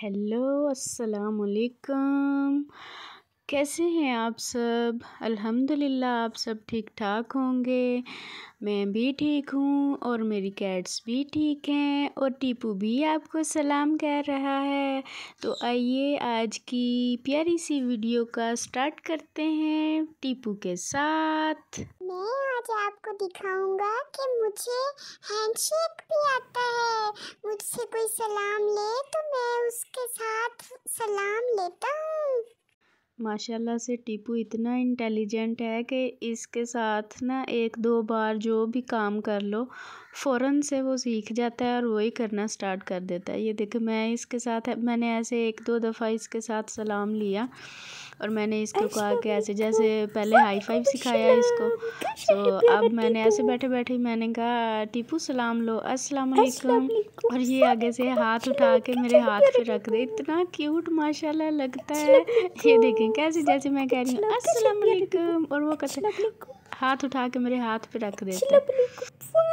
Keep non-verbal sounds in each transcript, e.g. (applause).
hello अस्सलाम वालेकुम कैसे हैं आप सब अल्हम्दुलिल्लाह आप सब ठीक ठाक होंगे मैं भी ठीक हूँ और मेरी कैट्स भी ठीक हैं और टीपू भी आपको सलाम कह रहा है तो आइए आज की प्यारी सी वीडियो का स्टार्ट करते हैं टीपू के साथ मैं आज आपको दिखाऊंगा कि मुझे हैंडशेक भी आता है मुझसे कोई सलाम ले तो मैं उसके साथ सलाम लेता हूँ माशाल्लाह से टीपू इतना इंटेलिजेंट है कि इसके साथ ना एक दो बार जो भी काम कर लो फ़ौरन से वो सीख जाता है और वही करना स्टार्ट कर देता है ये देखो मैं इसके साथ मैंने ऐसे एक दो दफ़ा इसके साथ सलाम लिया और मैंने इसको कहा कि ऐसे जैसे पहले हाई फाइव सिखाया इसको तो अब मैंने ऐसे बैठे बैठे मैंने कहा टीपू सलाम लो अस्सलाम वालेकुम और ये आगे से हाथ उठा के मेरे हाथ पे रख दे इतना क्यूट माशाल्लाह लगता है ये देखें कैसे जैसे मैं कह रही हूँ अस्सलाम वालेकुम और वो कैसे हाथ उठा के मेरे हाथ पे रख देता है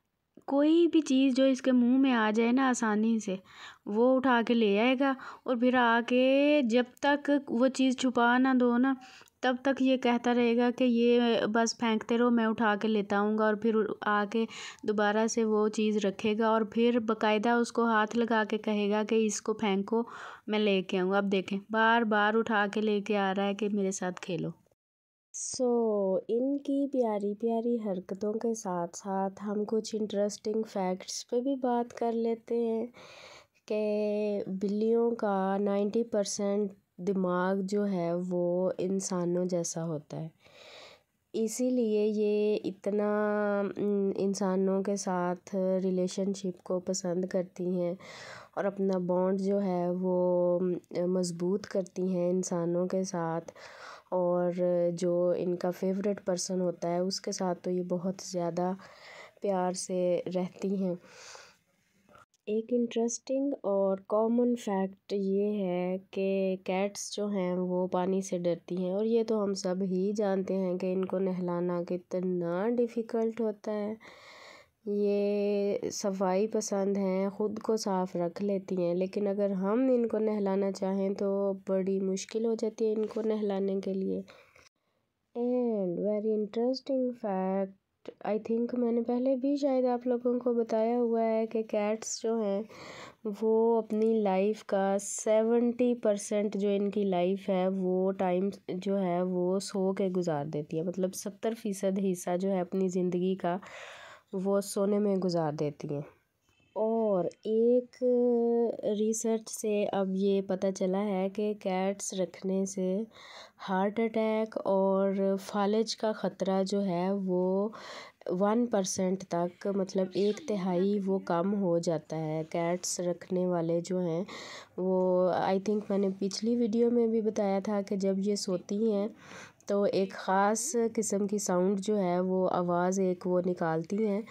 कोई भी चीज़ जो इसके मुंह में आ जाए ना आसानी से वो उठा के ले आएगा और फिर आके जब तक वो चीज़ छुपा ना दो ना तब तक ये कहता रहेगा कि ये बस फेंकते रहो मैं उठा के लेता आऊँगा और फिर आके दोबारा से वो चीज़ रखेगा और फिर बकायदा उसको हाथ लगा के कहेगा कि इसको फेंको मैं लेके आऊँगा अब देखें बार बार उठा के लेके आ रहा है कि मेरे साथ खेलो सो so, इनकी प्यारी प्यारी हरकतों के साथ साथ हम कुछ इंटरेस्टिंग फैक्ट्स पे भी बात कर लेते हैं कि बिल्लियों का नाइन्टी परसेंट दिमाग जो है वो इंसानों जैसा होता है इसीलिए ये इतना इंसानों के साथ रिलेशनशिप को पसंद करती हैं और अपना बॉन्ड जो है वो मज़बूत करती हैं इंसानों के साथ और जो इनका फ़ेवरेट पर्सन होता है उसके साथ तो ये बहुत ज़्यादा प्यार से रहती हैं एक इंटरेस्टिंग और कॉमन फैक्ट ये है कि कैट्स जो हैं वो पानी से डरती हैं और ये तो हम सब ही जानते हैं कि इनको नहलाना कितना डिफ़िकल्ट होता है ये सफाई पसंद हैं ख़ुद को साफ़ रख लेती हैं लेकिन अगर हम इनको नहलाना चाहें तो बड़ी मुश्किल हो जाती है इनको नहलाने के लिए and very interesting fact I think मैंने पहले भी शायद आप लोगों को बताया हुआ है कि कैट्स जो हैं वो अपनी लाइफ का सेवेंटी परसेंट जो इनकी लाइफ है वो टाइम जो है वो सो के गुजार देती है मतलब सत्तर फ़ीसद हिस्सा जो है अपनी ज़िंदगी का वो सोने में गुज़ार देती हैं और एक रिसर्च से अब ये पता चला है कि कैट्स रखने से हार्ट अटैक और फालज का ख़तरा जो है वो वन परसेंट तक मतलब एक तिहाई वो कम हो जाता है कैट्स रखने वाले जो हैं वो आई थिंक मैंने पिछली वीडियो में भी बताया था कि जब ये सोती हैं तो एक ख़ास किस्म की साउंड जो है वो आवाज़ एक वो निकालती हैं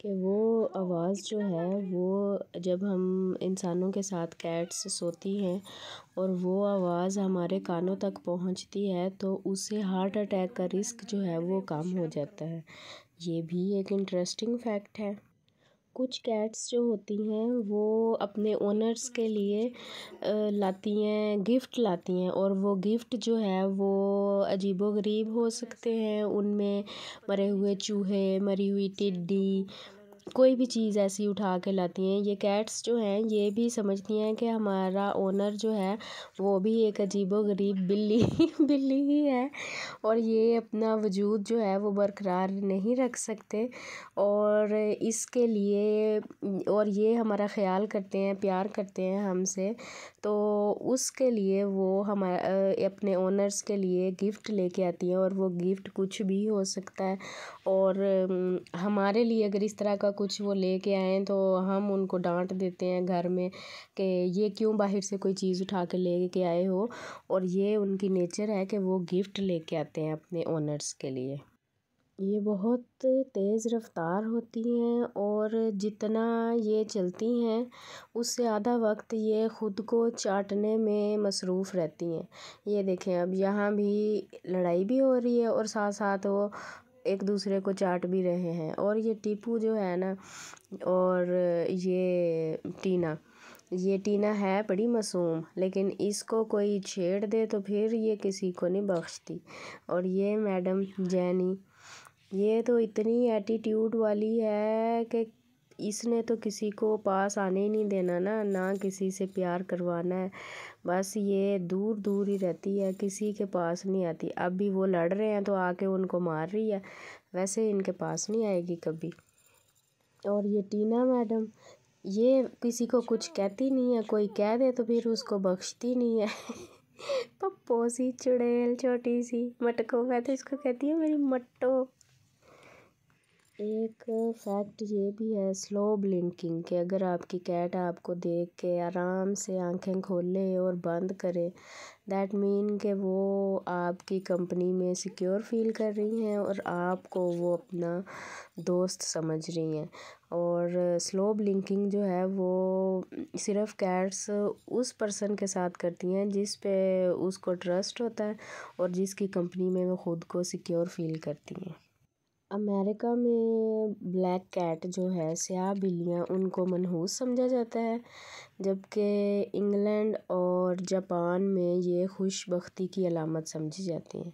कि वो आवाज़ जो है वो जब हम इंसानों के साथ कैट्स सोती हैं और वो आवाज़ हमारे कानों तक पहुंचती है तो उससे हार्ट अटैक का रिस्क जो है वो कम हो जाता है ये भी एक इंटरेस्टिंग फैक्ट है कुछ कैट्स जो होती हैं वो अपने ओनर्स के लिए लाती हैं गिफ़्ट लाती हैं और वो गिफ़्ट जो है वो अजीबोगरीब गरीब हो सकते हैं उनमें मरे हुए चूहे मरी हुई टिड्डी कोई भी चीज़ ऐसी उठा के लाती हैं ये कैट्स जो हैं ये भी समझती हैं कि हमारा ओनर जो है वो भी एक अजीबोगरीब गरीब बिल्ली (laughs) बिल्ली ही है और ये अपना वजूद जो है वो बरकरार नहीं रख सकते और इसके लिए और ये हमारा ख्याल करते हैं प्यार करते हैं हमसे तो उसके लिए वो हमारे अपने ओनर्स के लिए गिफ्ट लेके आती हैं और वो गिफ्ट कुछ भी हो सकता है और हमारे लिए अगर इस तरह का कुछ वो लेके आएँ तो हम उनको डांट देते हैं घर में कि ये क्यों बाहर से कोई चीज़ उठा के लेके आए हो और ये उनकी नेचर है कि वो गिफ्ट लेके आते हैं अपने ओनर्स के लिए ये बहुत तेज़ रफ़्तार होती हैं और जितना ये चलती हैं उससे आधा वक्त ये ख़ुद को चाटने में मसरूफ़ रहती हैं ये देखें अब यहाँ भी लड़ाई भी हो रही है और साथ साथ वो एक दूसरे को चाट भी रहे हैं और ये टीपू जो है ना और ये टीना ये टीना है बड़ी मासूम लेकिन इसको कोई छेड़ दे तो फिर ये किसी को नहीं बख्शती और ये मैडम जैनी ये तो इतनी एटीट्यूड वाली है कि इसने तो किसी को पास आने ही नहीं देना ना ना किसी से प्यार करवाना है बस ये दूर दूर ही रहती है किसी के पास नहीं आती अब भी वो लड़ रहे हैं तो आके उनको मार रही है वैसे इनके पास नहीं आएगी कभी और ये टीना मैडम ये किसी को कुछ कहती नहीं है कोई कह दे तो फिर उसको बख्शती नहीं है (laughs) पप्पो सी चुड़ैल छोटी सी मटको मैं तो इसको कहती हूँ मेरी मट्टो एक फैक्ट ये भी है स्लो ब्लिंकिंग के अगर आपकी कैट आपको देख के आराम से आंखें खोले और बंद करे दैट मीन के वो आपकी कंपनी में सिक्योर फील कर रही हैं और आपको वो अपना दोस्त समझ रही हैं और स्लो ब्लिंकिंग जो है वो सिर्फ कैट्स उस पर्सन के साथ करती हैं जिस पे उसको ट्रस्ट होता है और जिसकी कंपनी में वो ख़ुद को सिक्योर फील करती हैं अमेरिका में ब्लैक कैट जो है स्याह बिल्लियाँ उनको मनहूस समझा जाता है जबकि इंग्लैंड और जापान में ये खुशबख्ती की अलामत समझी जाती हैं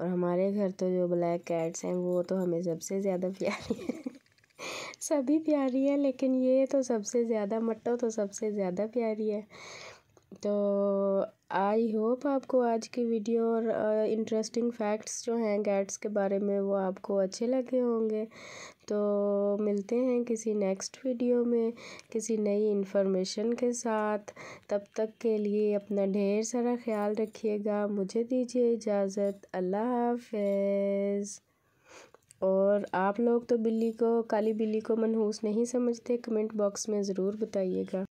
और हमारे घर तो जो ब्लैक कैट्स हैं वो तो हमें सबसे ज़्यादा प्यारी हैं (laughs) सभी प्यारी है लेकिन ये तो सबसे ज़्यादा मट्टो तो सबसे ज़्यादा प्यारी है तो आई होप आपको आज की वीडियो और इंटरेस्टिंग फैक्ट्स जो हैं गैट्स के बारे में वो आपको अच्छे लगे होंगे तो मिलते हैं किसी नेक्स्ट वीडियो में किसी नई इन्फॉर्मेशन के साथ तब तक के लिए अपना ढेर सारा ख्याल रखिएगा मुझे दीजिए इजाज़त अल्लाह हाफिज़ और आप लोग तो बिल्ली को काली बिल्ली को मनहूस नहीं समझते कमेंट बॉक्स में ज़रूर बताइएगा